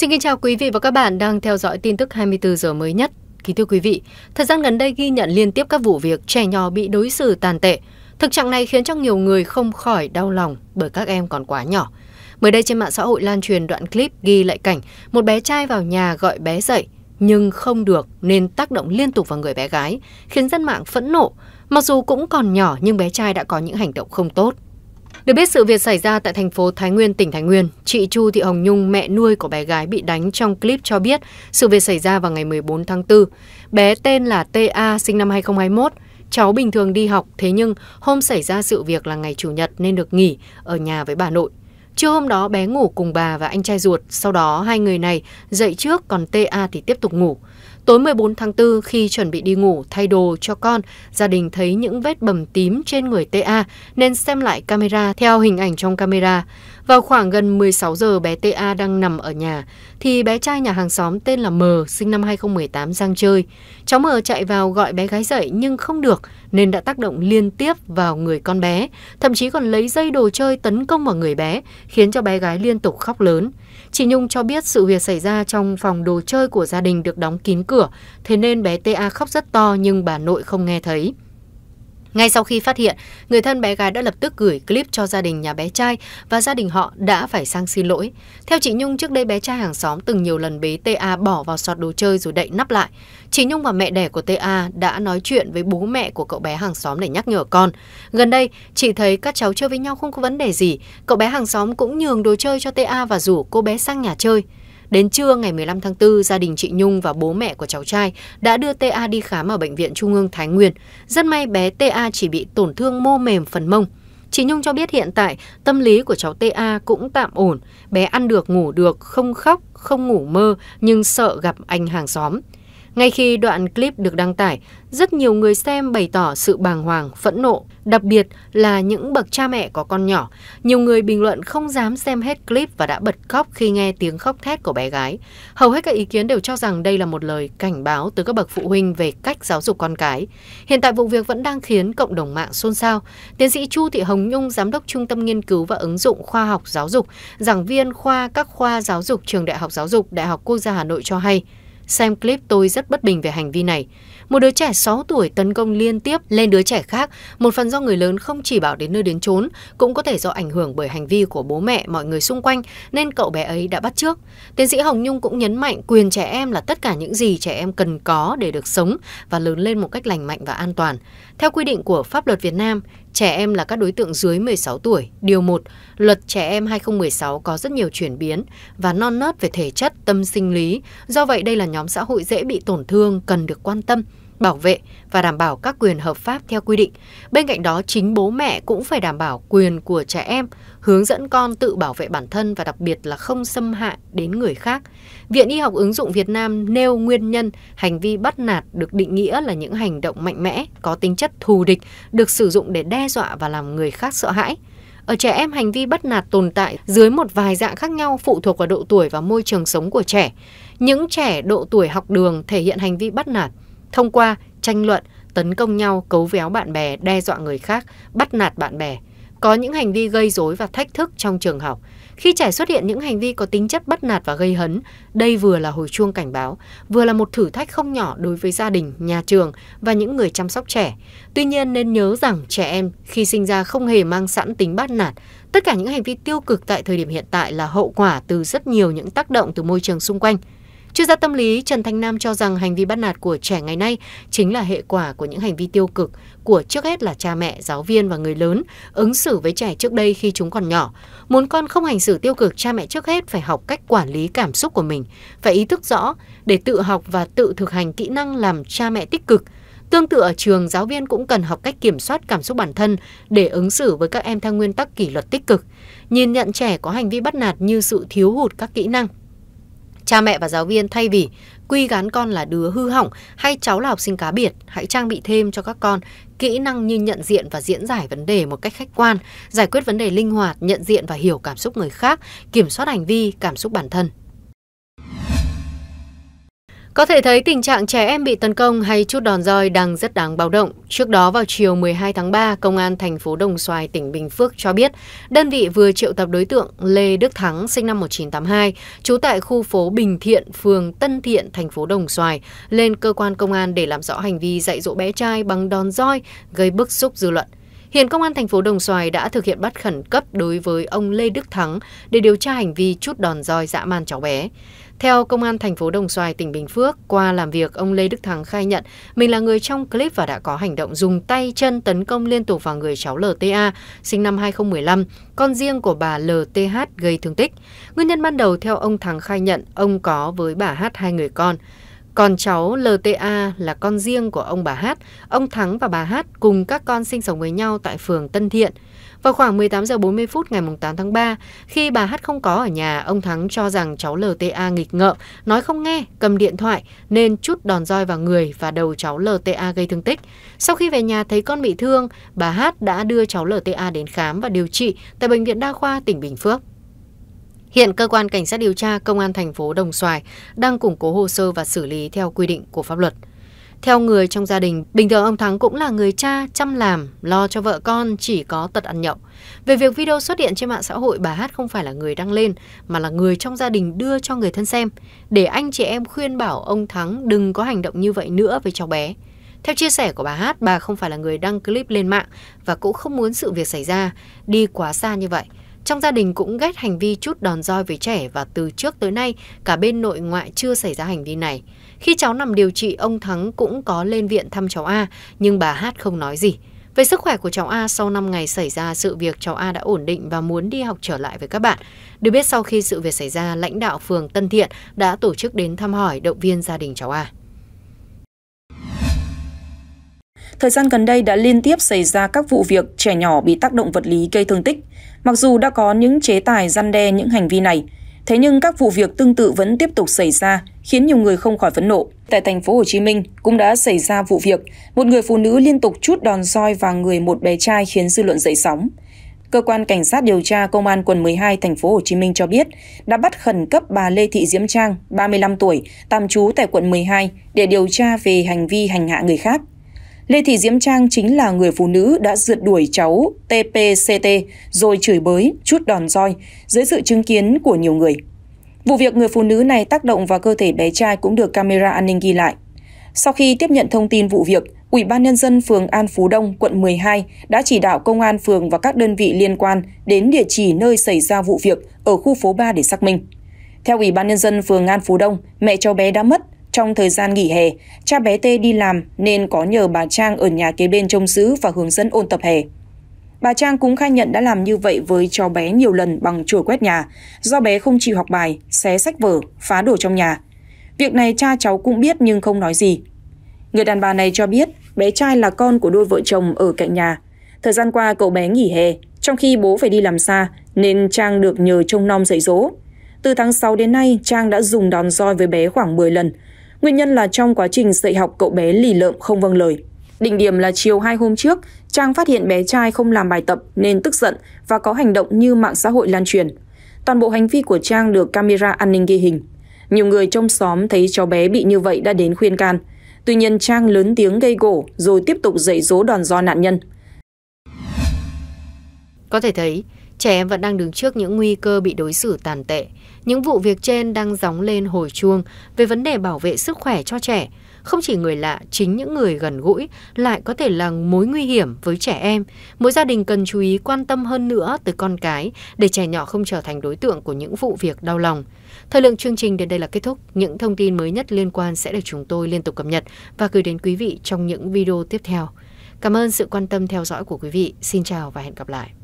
Xin kính chào quý vị và các bạn đang theo dõi tin tức 24 giờ mới nhất. Kính thưa quý vị, thời gian gần đây ghi nhận liên tiếp các vụ việc trẻ nhỏ bị đối xử tàn tệ. Thực trạng này khiến cho nhiều người không khỏi đau lòng bởi các em còn quá nhỏ. Mới đây trên mạng xã hội lan truyền đoạn clip ghi lại cảnh một bé trai vào nhà gọi bé dậy nhưng không được nên tác động liên tục vào người bé gái, khiến dân mạng phẫn nộ. Mặc dù cũng còn nhỏ nhưng bé trai đã có những hành động không tốt. Được biết sự việc xảy ra tại thành phố Thái Nguyên, tỉnh Thái Nguyên, chị Chu Thị Hồng Nhung, mẹ nuôi của bé gái bị đánh trong clip cho biết sự việc xảy ra vào ngày 14 tháng 4. Bé tên là TA, sinh năm 2021. Cháu bình thường đi học, thế nhưng hôm xảy ra sự việc là ngày Chủ nhật nên được nghỉ ở nhà với bà nội. Trưa hôm đó bé ngủ cùng bà và anh trai ruột, sau đó hai người này dậy trước còn TA thì tiếp tục ngủ. Tối 14 tháng 4 khi chuẩn bị đi ngủ thay đồ cho con, gia đình thấy những vết bầm tím trên người TA nên xem lại camera theo hình ảnh trong camera. Vào khoảng gần 16 giờ bé TA đang nằm ở nhà thì bé trai nhà hàng xóm tên là M sinh năm 2018 giang chơi. Cháu M chạy vào gọi bé gái dậy nhưng không được nên đã tác động liên tiếp vào người con bé, thậm chí còn lấy dây đồ chơi tấn công vào người bé khiến cho bé gái liên tục khóc lớn. Chị Nhung cho biết sự việc xảy ra trong phòng đồ chơi của gia đình được đóng kín cửa, thế nên bé TA khóc rất to nhưng bà nội không nghe thấy. Ngay sau khi phát hiện, người thân bé gái đã lập tức gửi clip cho gia đình nhà bé trai và gia đình họ đã phải sang xin lỗi. Theo chị Nhung, trước đây bé trai hàng xóm từng nhiều lần bế TA bỏ vào sọt đồ chơi rồi đậy nắp lại. Chị Nhung và mẹ đẻ của TA đã nói chuyện với bố mẹ của cậu bé hàng xóm để nhắc nhở con. Gần đây, chị thấy các cháu chơi với nhau không có vấn đề gì, cậu bé hàng xóm cũng nhường đồ chơi cho TA và rủ cô bé sang nhà chơi. Đến trưa ngày 15 tháng 4, gia đình chị Nhung và bố mẹ của cháu trai đã đưa TA đi khám ở Bệnh viện Trung ương Thái Nguyên. Rất may bé TA chỉ bị tổn thương mô mềm phần mông. Chị Nhung cho biết hiện tại tâm lý của cháu TA cũng tạm ổn, bé ăn được ngủ được, không khóc, không ngủ mơ nhưng sợ gặp anh hàng xóm. Ngay khi đoạn clip được đăng tải, rất nhiều người xem bày tỏ sự bàng hoàng, phẫn nộ, đặc biệt là những bậc cha mẹ có con nhỏ. Nhiều người bình luận không dám xem hết clip và đã bật khóc khi nghe tiếng khóc thét của bé gái. Hầu hết các ý kiến đều cho rằng đây là một lời cảnh báo từ các bậc phụ huynh về cách giáo dục con cái. Hiện tại vụ việc vẫn đang khiến cộng đồng mạng xôn xao. Tiến sĩ Chu Thị Hồng Nhung, giám đốc Trung tâm Nghiên cứu và ứng dụng khoa học giáo dục, giảng viên khoa các khoa giáo dục trường Đại học Giáo dục Đại học Quốc gia Hà Nội cho hay, xem clip tôi rất bất bình về hành vi này. Một đứa trẻ 6 tuổi tấn công liên tiếp lên đứa trẻ khác, một phần do người lớn không chỉ bảo đến nơi đến chốn, cũng có thể do ảnh hưởng bởi hành vi của bố mẹ mọi người xung quanh nên cậu bé ấy đã bắt trước. Tiến sĩ Hồng Nhung cũng nhấn mạnh quyền trẻ em là tất cả những gì trẻ em cần có để được sống và lớn lên một cách lành mạnh và an toàn. Theo quy định của pháp luật Việt Nam, trẻ em là các đối tượng dưới 16 tuổi. Điều 1, luật trẻ em 2016 có rất nhiều chuyển biến và non nớt về thể chất, tâm sinh lý. Do vậy đây là nhóm nhóm xã hội dễ bị tổn thương cần được quan tâm, bảo vệ và đảm bảo các quyền hợp pháp theo quy định. Bên cạnh đó, chính bố mẹ cũng phải đảm bảo quyền của trẻ em, hướng dẫn con tự bảo vệ bản thân và đặc biệt là không xâm hại đến người khác. Viện Y học ứng dụng Việt Nam nêu nguyên nhân hành vi bắt nạt được định nghĩa là những hành động mạnh mẽ, có tính chất thù địch, được sử dụng để đe dọa và làm người khác sợ hãi ở trẻ em hành vi bắt nạt tồn tại dưới một vài dạng khác nhau phụ thuộc vào độ tuổi và môi trường sống của trẻ những trẻ độ tuổi học đường thể hiện hành vi bắt nạt thông qua tranh luận tấn công nhau cấu véo bạn bè đe dọa người khác bắt nạt bạn bè có những hành vi gây dối và thách thức trong trường học. Khi trẻ xuất hiện những hành vi có tính chất bắt nạt và gây hấn, đây vừa là hồi chuông cảnh báo, vừa là một thử thách không nhỏ đối với gia đình, nhà trường và những người chăm sóc trẻ. Tuy nhiên nên nhớ rằng trẻ em khi sinh ra không hề mang sẵn tính bắt nạt. Tất cả những hành vi tiêu cực tại thời điểm hiện tại là hậu quả từ rất nhiều những tác động từ môi trường xung quanh chuyên gia tâm lý Trần Thanh Nam cho rằng hành vi bắt nạt của trẻ ngày nay chính là hệ quả của những hành vi tiêu cực của trước hết là cha mẹ, giáo viên và người lớn ứng xử với trẻ trước đây khi chúng còn nhỏ. Muốn con không hành xử tiêu cực, cha mẹ trước hết phải học cách quản lý cảm xúc của mình, phải ý thức rõ để tự học và tự thực hành kỹ năng làm cha mẹ tích cực. Tương tự ở trường, giáo viên cũng cần học cách kiểm soát cảm xúc bản thân để ứng xử với các em theo nguyên tắc kỷ luật tích cực, nhìn nhận trẻ có hành vi bắt nạt như sự thiếu hụt các kỹ năng Cha mẹ và giáo viên thay vì quy gán con là đứa hư hỏng hay cháu là học sinh cá biệt, hãy trang bị thêm cho các con kỹ năng như nhận diện và diễn giải vấn đề một cách khách quan, giải quyết vấn đề linh hoạt, nhận diện và hiểu cảm xúc người khác, kiểm soát hành vi, cảm xúc bản thân. Có thể thấy tình trạng trẻ em bị tấn công hay chút đòn roi đang rất đáng báo động. Trước đó vào chiều 12 tháng 3, Công an thành phố Đồng Xoài, tỉnh Bình Phước cho biết đơn vị vừa triệu tập đối tượng Lê Đức Thắng, sinh năm 1982, trú tại khu phố Bình Thiện, phường Tân Thiện, thành phố Đồng Xoài, lên cơ quan công an để làm rõ hành vi dạy dỗ bé trai bằng đòn roi gây bức xúc dư luận hiện công an thành phố Đồng Xoài đã thực hiện bắt khẩn cấp đối với ông Lê Đức Thắng để điều tra hành vi chút đòn roi dã man cháu bé. Theo công an thành phố Đồng Xoài, tỉnh Bình Phước, qua làm việc, ông Lê Đức Thắng khai nhận mình là người trong clip và đã có hành động dùng tay chân tấn công liên tục vào người cháu LTA, sinh năm 2015, con riêng của bà LTH gây thương tích. Nguyên nhân ban đầu theo ông Thắng khai nhận, ông có với bà H hai người con còn cháu lta là con riêng của ông bà hát ông thắng và bà hát cùng các con sinh sống với nhau tại phường tân thiện vào khoảng 18 giờ 40 phút ngày 8 tháng 3, khi bà Hát không có ở nhà, ông Thắng cho rằng cháu LTA nghịch ngợm, nói không nghe, cầm điện thoại nên chút đòn roi vào người và đầu cháu LTA gây thương tích. Sau khi về nhà thấy con bị thương, bà Hát đã đưa cháu LTA đến khám và điều trị tại Bệnh viện Đa khoa tỉnh Bình Phước. Hiện cơ quan cảnh sát điều tra công an thành phố Đồng Xoài đang củng cố hồ sơ và xử lý theo quy định của pháp luật. Theo người trong gia đình, bình thường ông Thắng cũng là người cha chăm làm, lo cho vợ con chỉ có tật ăn nhậu. Về việc video xuất hiện trên mạng xã hội, bà Hát không phải là người đăng lên mà là người trong gia đình đưa cho người thân xem để anh chị em khuyên bảo ông Thắng đừng có hành động như vậy nữa với cháu bé. Theo chia sẻ của bà Hát, bà không phải là người đăng clip lên mạng và cũng không muốn sự việc xảy ra đi quá xa như vậy trong gia đình cũng ghét hành vi chút đòn roi với trẻ và từ trước tới nay cả bên nội ngoại chưa xảy ra hành vi này. Khi cháu nằm điều trị ông Thắng cũng có lên viện thăm cháu A nhưng bà Hát không nói gì. Về sức khỏe của cháu A sau 5 ngày xảy ra sự việc cháu A đã ổn định và muốn đi học trở lại với các bạn. Được biết sau khi sự việc xảy ra, lãnh đạo phường Tân Thiện đã tổ chức đến thăm hỏi động viên gia đình cháu A. thời gian gần đây đã liên tiếp xảy ra các vụ việc trẻ nhỏ bị tác động vật lý gây thương tích. Mặc dù đã có những chế tài răn đe những hành vi này, thế nhưng các vụ việc tương tự vẫn tiếp tục xảy ra, khiến nhiều người không khỏi phẫn nộ. Tại thành phố Hồ Chí Minh cũng đã xảy ra vụ việc một người phụ nữ liên tục chút đòn roi vào người một bé trai khiến dư luận dậy sóng. Cơ quan cảnh sát điều tra Công an quận 12 thành phố Hồ Chí Minh cho biết đã bắt khẩn cấp bà Lê Thị Diễm Trang, 35 tuổi, tạm trú tại quận 12 để điều tra về hành vi hành hạ người khác. Lê Thị Diễm Trang chính là người phụ nữ đã rượt đuổi cháu TPCT rồi chửi bới, chút đòn roi dưới sự chứng kiến của nhiều người. Vụ việc người phụ nữ này tác động vào cơ thể bé trai cũng được camera an ninh ghi lại. Sau khi tiếp nhận thông tin vụ việc, Ủy ban Nhân dân phường An Phú Đông, quận 12 đã chỉ đạo công an phường và các đơn vị liên quan đến địa chỉ nơi xảy ra vụ việc ở khu phố 3 để xác minh. Theo Ủy ban Nhân dân phường An Phú Đông, mẹ cháu bé đã mất trong thời gian nghỉ hè, cha bé T đi làm nên có nhờ bà Trang ở nhà kế bên trông giữ và hướng dẫn ôn tập hè. Bà Trang cũng khai nhận đã làm như vậy với cháu bé nhiều lần bằng chổi quét nhà, do bé không chịu học bài, xé sách vở, phá đồ trong nhà. Việc này cha cháu cũng biết nhưng không nói gì. Người đàn bà này cho biết bé trai là con của đôi vợ chồng ở cạnh nhà. Thời gian qua cậu bé nghỉ hè, trong khi bố phải đi làm xa nên Trang được nhờ trông nom dạy dỗ. Từ tháng 6 đến nay, Trang đã dùng đòn roi với bé khoảng 10 lần Nguyên nhân là trong quá trình dạy học cậu bé lì lợm không vâng lời. Đỉnh điểm là chiều hai hôm trước, Trang phát hiện bé trai không làm bài tập nên tức giận và có hành động như mạng xã hội lan truyền. Toàn bộ hành vi của Trang được camera an ninh ghi hình. Nhiều người trong xóm thấy cháu bé bị như vậy đã đến khuyên can. Tuy nhiên Trang lớn tiếng gây gổ rồi tiếp tục dạy dỗ đòn do nạn nhân. Có thể thấy, trẻ em vẫn đang đứng trước những nguy cơ bị đối xử tàn tệ. Những vụ việc trên đang gióng lên hồi chuông về vấn đề bảo vệ sức khỏe cho trẻ. Không chỉ người lạ, chính những người gần gũi lại có thể là mối nguy hiểm với trẻ em. Mỗi gia đình cần chú ý quan tâm hơn nữa tới con cái để trẻ nhỏ không trở thành đối tượng của những vụ việc đau lòng. Thời lượng chương trình đến đây là kết thúc. Những thông tin mới nhất liên quan sẽ được chúng tôi liên tục cập nhật và gửi đến quý vị trong những video tiếp theo. Cảm ơn sự quan tâm theo dõi của quý vị. Xin chào và hẹn gặp lại.